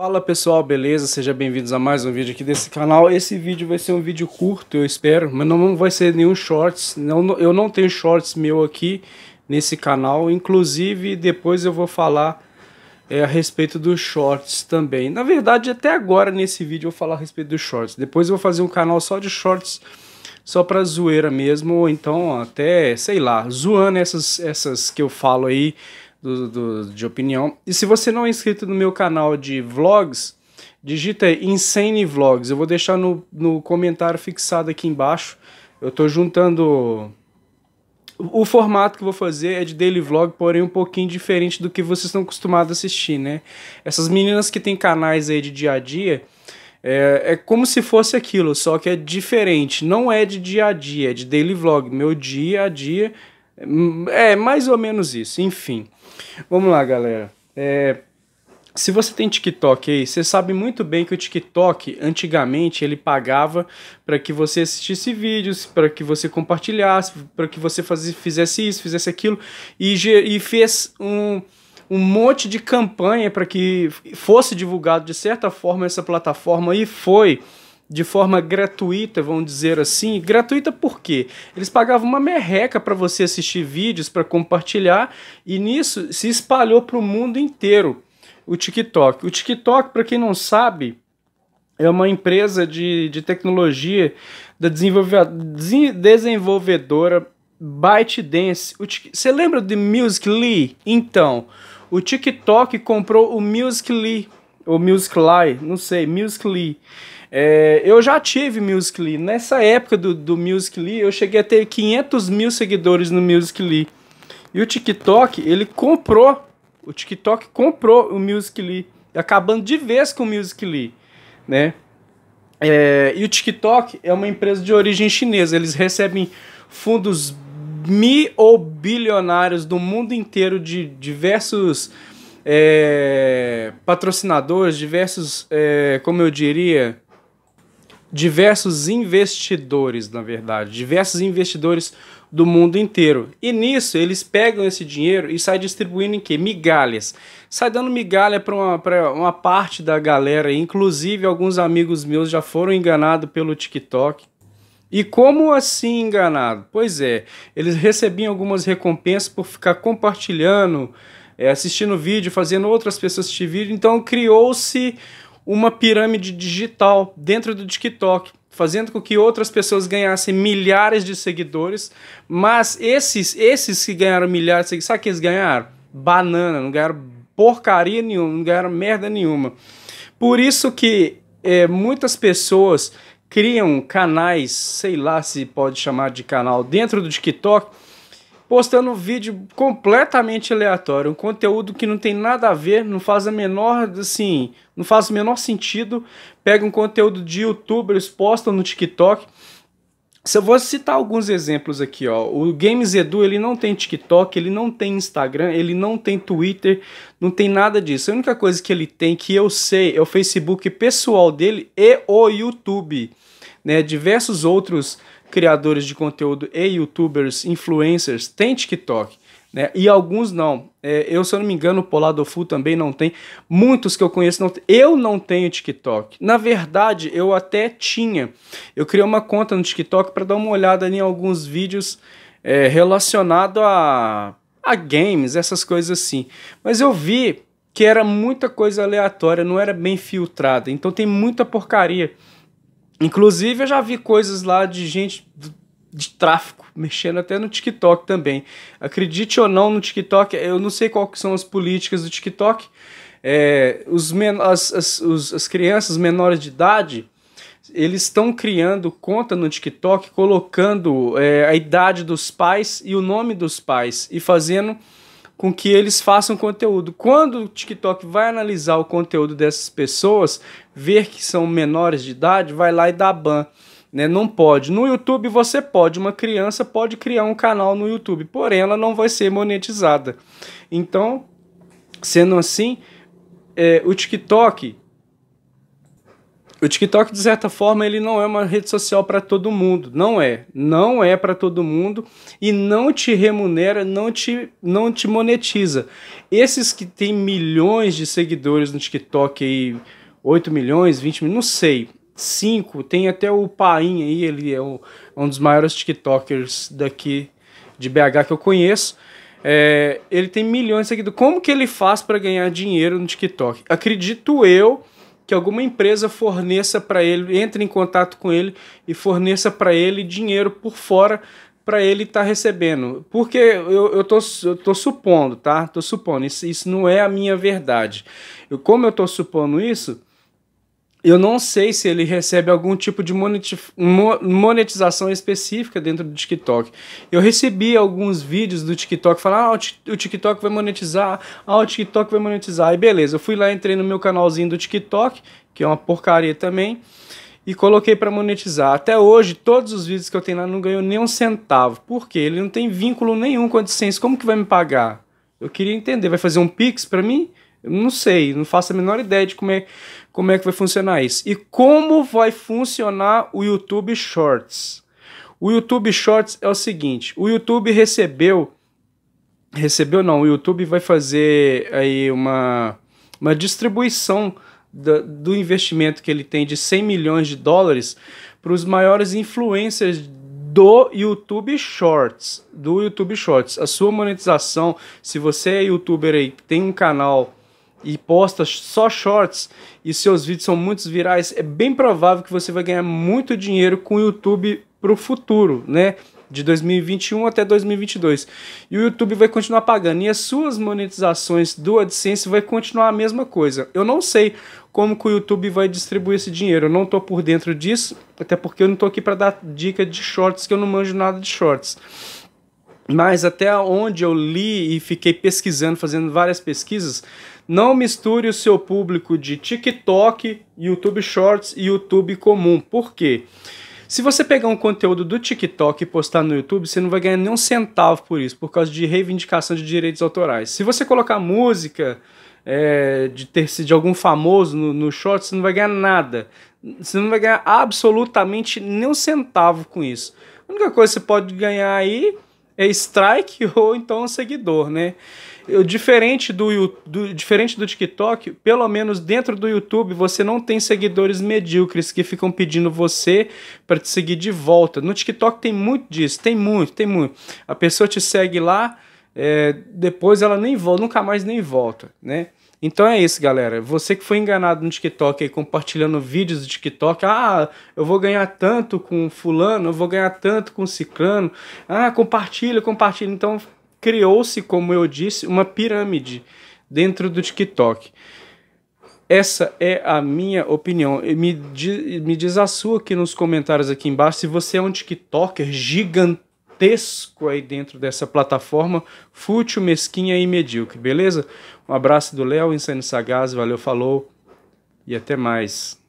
Fala pessoal, beleza? Sejam bem-vindos a mais um vídeo aqui desse canal. Esse vídeo vai ser um vídeo curto, eu espero, mas não vai ser nenhum shorts. Não, eu não tenho shorts meu aqui nesse canal. Inclusive, depois eu vou falar é, a respeito dos shorts também. Na verdade, até agora nesse vídeo eu vou falar a respeito dos shorts. Depois eu vou fazer um canal só de shorts, só pra zoeira mesmo. Ou então até, sei lá, zoando essas, essas que eu falo aí do, do, de opinião. E se você não é inscrito no meu canal de vlogs, digita Insane Vlogs. Eu vou deixar no, no comentário fixado aqui embaixo. Eu tô juntando. O formato que eu vou fazer é de daily vlog, porém um pouquinho diferente do que vocês estão acostumados a assistir, né? Essas meninas que têm canais aí de dia a dia, é, é como se fosse aquilo, só que é diferente. Não é de dia a dia, é de daily vlog, meu dia a dia. Hum, é mais ou menos isso, enfim. Vamos lá, galera. É, se você tem TikTok aí, você sabe muito bem que o TikTok, antigamente, ele pagava para que você assistisse vídeos, para que você compartilhasse, para que você fizesse isso, fizesse aquilo, e, e fez um, um monte de campanha para que fosse divulgado de certa forma essa plataforma, e foi de forma gratuita, vamos dizer assim. Gratuita por quê? Eles pagavam uma merreca para você assistir vídeos, para compartilhar, e nisso se espalhou para o mundo inteiro o TikTok. O TikTok, para quem não sabe, é uma empresa de, de tecnologia da desenvolvedora ByteDance. Você lembra de Lee? Então, o TikTok comprou o Lee, ou Musical.ly, não sei, Lee. É, eu já tive Musical.ly. Nessa época do, do Musical.ly, eu cheguei a ter 500 mil seguidores no Musical.ly. E o TikTok, ele comprou. O TikTok comprou o Musical.ly. Acabando de vez com o Musical.ly, né? É, e o TikTok é uma empresa de origem chinesa. Eles recebem fundos mi ou bilionários do mundo inteiro de diversos é, patrocinadores, diversos, é, como eu diria, diversos investidores, na verdade, diversos investidores do mundo inteiro. E nisso eles pegam esse dinheiro e saem distribuindo em que? Migalhas. Sai dando migalha para uma, uma parte da galera, inclusive alguns amigos meus já foram enganados pelo TikTok. E como assim enganado? Pois é, eles recebiam algumas recompensas por ficar compartilhando, é, assistindo vídeo, fazendo outras pessoas assistir vídeo, então criou-se uma pirâmide digital dentro do TikTok, fazendo com que outras pessoas ganhassem milhares de seguidores, mas esses esses que ganharam milhares de seguidores, sabe o que eles ganharam? Banana, não ganharam porcaria nenhuma, não ganharam merda nenhuma. Por isso que é, muitas pessoas criam canais, sei lá se pode chamar de canal, dentro do TikTok, postando um vídeo completamente aleatório, um conteúdo que não tem nada a ver, não faz a menor, assim, não faz o menor sentido. Pega um conteúdo de youtubers, postam no TikTok. Se eu vou citar alguns exemplos aqui, ó. O Games Edu, ele não tem TikTok, ele não tem Instagram, ele não tem Twitter, não tem nada disso. A única coisa que ele tem que eu sei é o Facebook pessoal dele e o YouTube, né? Diversos outros criadores de conteúdo e youtubers, influencers, têm TikTok. Né? E alguns não. É, eu, se eu não me engano, o Poladofu também não tem. Muitos que eu conheço não tem. Eu não tenho TikTok. Na verdade, eu até tinha. Eu criei uma conta no TikTok para dar uma olhada em alguns vídeos é, relacionados a, a games, essas coisas assim. Mas eu vi que era muita coisa aleatória, não era bem filtrada. Então tem muita porcaria Inclusive, eu já vi coisas lá de gente de tráfico, mexendo até no TikTok também. Acredite ou não, no TikTok, eu não sei quais são as políticas do TikTok. É, os as, as, os, as crianças menores de idade, eles estão criando conta no TikTok, colocando é, a idade dos pais e o nome dos pais e fazendo com que eles façam conteúdo. Quando o TikTok vai analisar o conteúdo dessas pessoas, ver que são menores de idade, vai lá e dá ban. Né? Não pode. No YouTube você pode, uma criança pode criar um canal no YouTube, porém ela não vai ser monetizada. Então, sendo assim, é, o TikTok o TikTok, de certa forma, ele não é uma rede social para todo mundo. Não é. Não é para todo mundo e não te remunera, não te, não te monetiza. Esses que têm milhões de seguidores no TikTok aí, 8 milhões, 20 milhões, não sei. 5, tem até o Paim aí, ele é um, um dos maiores TikTokers daqui de BH que eu conheço. É, ele tem milhões de seguidores. Como que ele faz para ganhar dinheiro no TikTok? Acredito eu que alguma empresa forneça para ele, entre em contato com ele e forneça para ele dinheiro por fora para ele estar tá recebendo. Porque eu, eu, tô, eu tô supondo, tá? Tô supondo, isso, isso não é a minha verdade. Eu, como eu tô supondo isso, eu não sei se ele recebe algum tipo de monetização específica dentro do TikTok. Eu recebi alguns vídeos do TikTok falando: ah, o TikTok vai monetizar, ah, o TikTok vai monetizar. E beleza, eu fui lá, entrei no meu canalzinho do TikTok, que é uma porcaria também, e coloquei para monetizar. Até hoje, todos os vídeos que eu tenho lá não ganhou nem um centavo. Por quê? Ele não tem vínculo nenhum com a AdSense. Como que vai me pagar? Eu queria entender. Vai fazer um Pix para mim? Não sei, não faço a menor ideia de como é, como é que vai funcionar isso. E como vai funcionar o YouTube Shorts? O YouTube Shorts é o seguinte: o YouTube recebeu. Recebeu não, o YouTube vai fazer aí uma, uma distribuição do, do investimento que ele tem de 100 milhões de dólares para os maiores influencers do YouTube Shorts, do YouTube Shorts. A sua monetização, se você é youtuber aí, tem um canal e posta só shorts e seus vídeos são muito virais, é bem provável que você vai ganhar muito dinheiro com o YouTube para o futuro, né? De 2021 até 2022. E o YouTube vai continuar pagando. E as suas monetizações do AdSense vai continuar a mesma coisa. Eu não sei como que o YouTube vai distribuir esse dinheiro. Eu não estou por dentro disso, até porque eu não estou aqui para dar dica de shorts, que eu não manjo nada de shorts. Mas até onde eu li e fiquei pesquisando, fazendo várias pesquisas, não misture o seu público de TikTok, YouTube Shorts e YouTube comum. Por quê? Se você pegar um conteúdo do TikTok e postar no YouTube, você não vai ganhar nem um centavo por isso, por causa de reivindicação de direitos autorais. Se você colocar música é, de, ter, de algum famoso no, no short, você não vai ganhar nada. Você não vai ganhar absolutamente nenhum centavo com isso. A única coisa que você pode ganhar aí é strike ou então um seguidor, né? eu, diferente do, do, diferente do TikTok, pelo menos dentro do YouTube, você não tem seguidores medíocres que ficam pedindo você para te seguir de volta. No TikTok tem muito disso, tem muito, tem muito. A pessoa te segue lá, é, depois ela nem volta, nunca mais nem volta, né? Então é isso, galera. Você que foi enganado no TikTok aí, compartilhando vídeos do TikTok, ah, eu vou ganhar tanto com fulano, eu vou ganhar tanto com ciclano. Ah, compartilha, compartilha. Então criou-se, como eu disse, uma pirâmide dentro do TikTok. Essa é a minha opinião. Me, diz, me diz a sua aqui nos comentários aqui embaixo se você é um TikToker gigantesco aí dentro dessa plataforma fútil, mesquinha e medíocre, beleza? Um abraço do Léo, Insane Sagaz, valeu, falou e até mais.